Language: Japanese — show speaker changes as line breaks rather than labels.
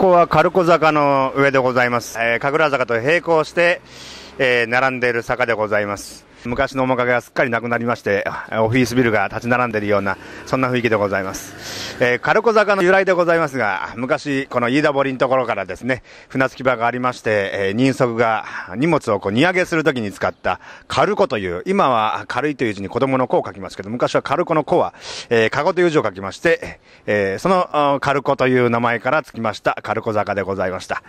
ここは軽子坂の上でございます。えー、神楽坂と並行して、えー、並んでいる坂でございます。昔の面影がすっかりなくなりまして、オフィスビルが立ち並んでいるような、そんな雰囲気でございます。えー、軽子坂の由来でございますが、昔、この飯田堀のところからですね、船着き場がありまして、えー、人足が荷物をこう荷上げするときに使った軽子という、今は軽いという字に子供の子を書きますけど、昔は軽子の子は、えー、籠という字を書きまして、えー、その軽子という名前からつきました、軽子坂でございました。